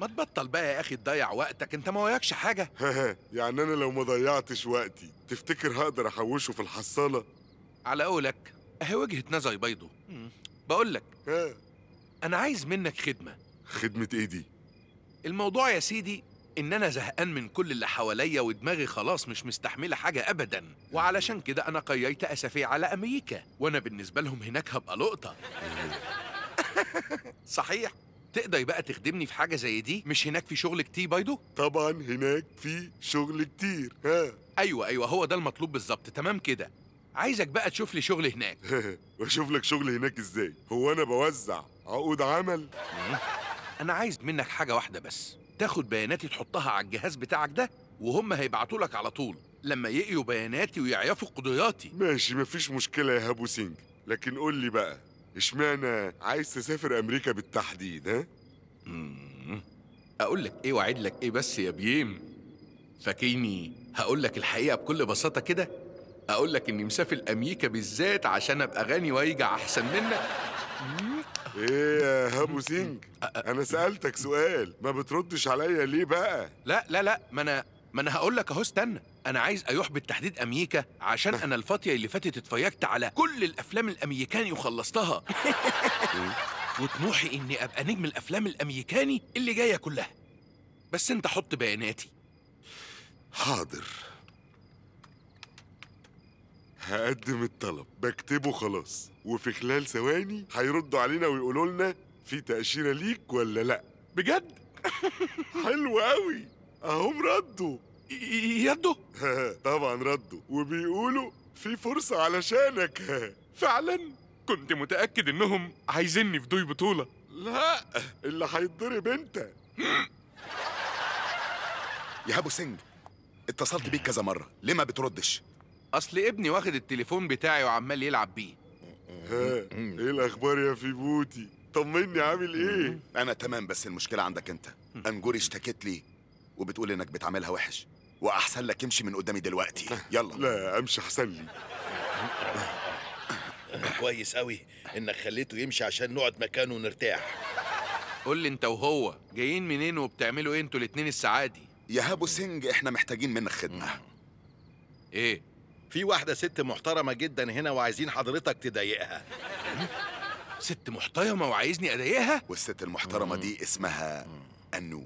ما تبطل بقى يا اخي تضيع وقتك انت ما وياكش حاجه يعني انا لو ما ضيعتش وقتي تفتكر هقدر احوشه في الحصاله على قولك اهي وجهه نظري بيضه بقول لك انا عايز منك خدمه خدمه ايه دي الموضوع يا سيدي ان انا زهقان من كل اللي حواليا ودماغي خلاص مش مستحمله حاجه ابدا وعلشان كده انا قييت اسفي على امريكا وانا بالنسبه لهم هناك هبقى لقطه صحيح تقدر بقى تخدمني في حاجه زي دي مش هناك في شغل كتير بايدو طبعا هناك في شغل كتير ها ايوه ايوه هو ده المطلوب بالظبط تمام كده عايزك بقى تشوف لي شغل هناك واشوف لك شغل هناك ازاي هو انا بوزع عقود عمل انا عايز منك حاجه واحده بس تاخد بياناتي تحطها على الجهاز بتاعك ده وهم هيبعتوا لك على طول لما يقيوا بياناتي ويعيفوا قضياتي ماشي مفيش مشكله يا هابو سينج لكن قول لي بقى اشمعنى عايز تسافر امريكا بالتحديد ها؟ اقول لك ايه واعد لك ايه بس يا بييم فاكيني هقول لك الحقيقه بكل بساطه كده اقول لك اني مسافر امريكا بالذات عشان ابقى غني ويجي احسن منك ايه يا هابو سينج انا سالتك سؤال ما بتردش عليا ليه بقى لا لا لا ما انا ما انا هقول لك اهو استنى انا عايز ايوح بالتحديد امريكا عشان انا الفتره اللي فاتت اتفرجت على كل الافلام الامريكاني وخلصتها وطموحي اني ابقى نجم الافلام الامريكاني اللي جايه كلها بس انت حط بياناتي حاضر هقدم الطلب بكتبه خلاص وفي خلال ثواني هيردوا علينا ويقولوا لنا في تأشيرة ليك ولا لا بجد حلو قوي اهم ردوا يردوا؟ طبعا ردوا وبيقولوا في فرصة علشانك فعلا كنت متأكد إنهم عايزيني في دوي بطولة لا اللي هيتضرب أنت يا أبو سنج اتصلت بيك كذا مرة ليه ما بتردش؟ أصل ابني واخد التليفون بتاعي وعمال يلعب بيه ها إيه الأخبار يا فيبوتي؟ طمني عامل إيه؟ أنا تمام بس المشكلة عندك أنت أنجوري اشتكت لي وبتقول إنك بتعملها وحش واحسن لك امشي من قدامي دلوقتي يلا لا امشي احسن لي كويس قوي انك خليته يمشي عشان نقعد مكانه ونرتاح قول لي انت وهو جايين منين وبتعملوا ايه انتوا الاتنين دي؟ يا هابو سنج احنا محتاجين منك خدمه ايه في واحده ست محترمه جدا هنا وعايزين حضرتك تضايقها ست محترمه وعايزني اضايقها والست المحترمه دي اسمها انو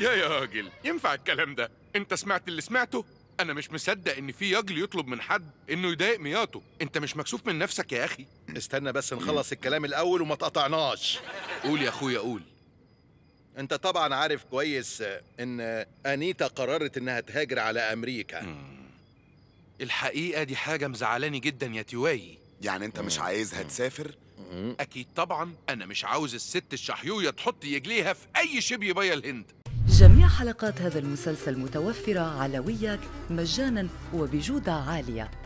يا راجل ينفع الكلام ده انت سمعت اللي سمعته انا مش مصدق ان في ياجل يطلب من حد انه يضايق مياته انت مش مكسوف من نفسك يا اخي استنى بس نخلص الكلام الاول وما تقطعناش قول يا اخويا قول انت طبعا عارف كويس ان انيتا قررت انها تهاجر على امريكا الحقيقه دي حاجه مزعلاني جدا يا تيواي يعني انت مش عايزها تسافر اكيد طبعا انا مش عاوز الست الشحيويه تحط يجليها في اي شبي بيا الهند جميع حلقات هذا المسلسل متوفره على وياك مجانا وبجوده عاليه